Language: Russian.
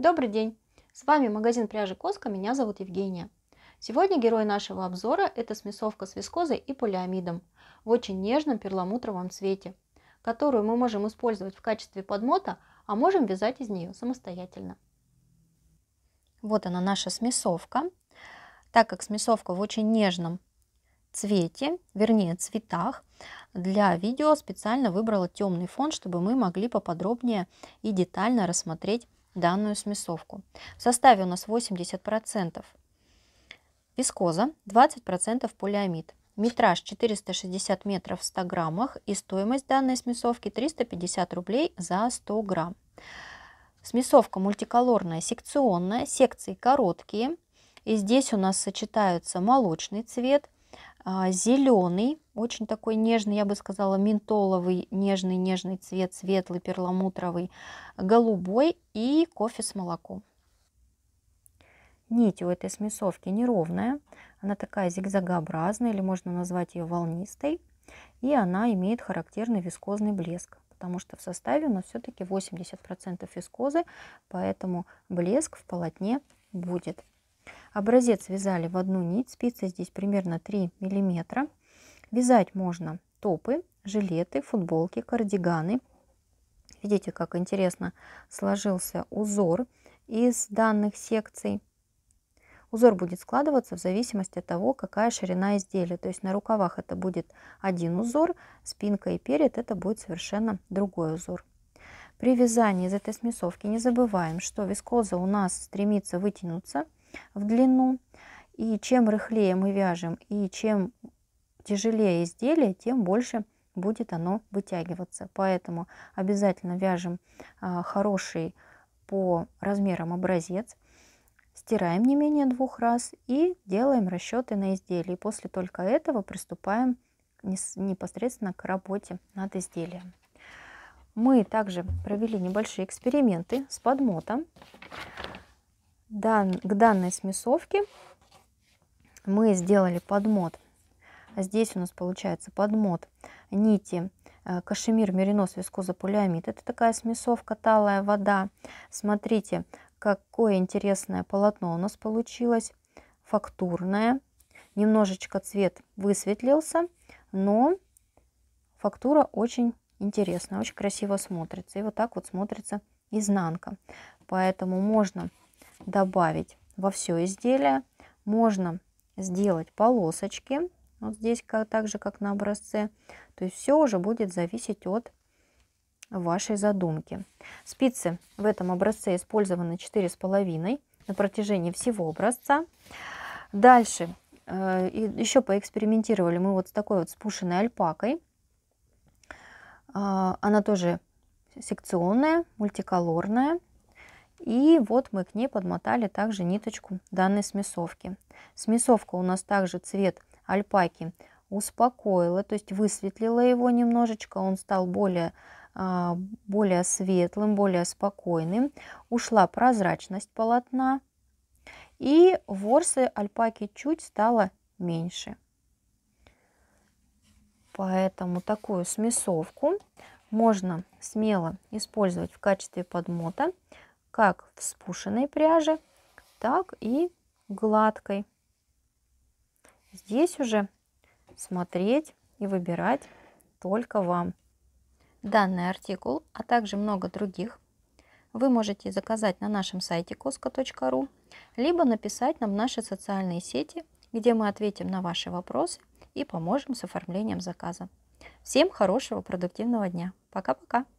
Добрый день! С вами магазин пряжи Коска, меня зовут Евгения. Сегодня герой нашего обзора – это смесовка с вискозой и полиамидом в очень нежном перламутровом цвете, которую мы можем использовать в качестве подмота, а можем вязать из нее самостоятельно. Вот она наша смесовка. Так как смесовка в очень нежном цвете, вернее цветах. Для видео специально выбрала темный фон, чтобы мы могли поподробнее и детально рассмотреть данную смесовку. В составе у нас 80% вискоза, 20% полиамид. Метраж 460 метров в 100 граммах и стоимость данной смесовки 350 рублей за 100 грамм. Смесовка мультиколорная, секционная, секции короткие. И здесь у нас сочетаются молочный цвет – а, зеленый, очень такой нежный, я бы сказала, ментоловый, нежный-нежный цвет, светлый, перламутровый, голубой и кофе с молоком. Нить у этой смесовки неровная, она такая зигзагообразная, или можно назвать ее волнистой, и она имеет характерный вискозный блеск, потому что в составе у нас все-таки 80% вискозы, поэтому блеск в полотне будет. Образец вязали в одну нить, спицы здесь примерно 3 миллиметра. Вязать можно топы, жилеты, футболки, кардиганы. Видите, как интересно сложился узор из данных секций. Узор будет складываться в зависимости от того, какая ширина изделия. То есть на рукавах это будет один узор, спинка и перед это будет совершенно другой узор. При вязании из этой смесовки не забываем, что вискоза у нас стремится вытянуться – в длину. И чем рыхлее мы вяжем и чем тяжелее изделие, тем больше будет оно вытягиваться. Поэтому обязательно вяжем а, хороший по размерам образец, стираем не менее двух раз и делаем расчеты на изделии. После только этого приступаем непосредственно к работе над изделием. Мы также провели небольшие эксперименты с подмотом дан, к данной смесовке мы сделали подмот. А здесь у нас получается подмот нити э, кашемир, меринос, вискоза, полиамид. Это такая смесовка, талая вода. Смотрите, какое интересное полотно у нас получилось. Фактурное. Немножечко цвет высветлился, но фактура очень интересная, очень красиво смотрится. И вот так вот смотрится изнанка. Поэтому можно добавить во все изделие. Можно сделать полосочки, вот здесь как, так же, как на образце. То есть все уже будет зависеть от вашей задумки. Спицы в этом образце использованы 4,5 на протяжении всего образца. Дальше э, и еще поэкспериментировали мы вот с такой вот спушенной альпакой. А, она тоже секционная, мультиколорная. И вот мы к ней подмотали также ниточку данной смесовки. Смесовка у нас также цвет альпаки успокоила, то есть высветлила его немножечко, он стал более, а, более светлым, более спокойным. Ушла прозрачность полотна, и ворсы альпаки чуть стало меньше. Поэтому такую смесовку можно смело использовать в качестве подмота как вспушенной пряжи, так и гладкой. Здесь уже смотреть и выбирать только вам. Данный артикул, а также много других, вы можете заказать на нашем сайте kosko.ru, либо написать нам в наши социальные сети, где мы ответим на ваши вопросы и поможем с оформлением заказа. Всем хорошего продуктивного дня. Пока-пока.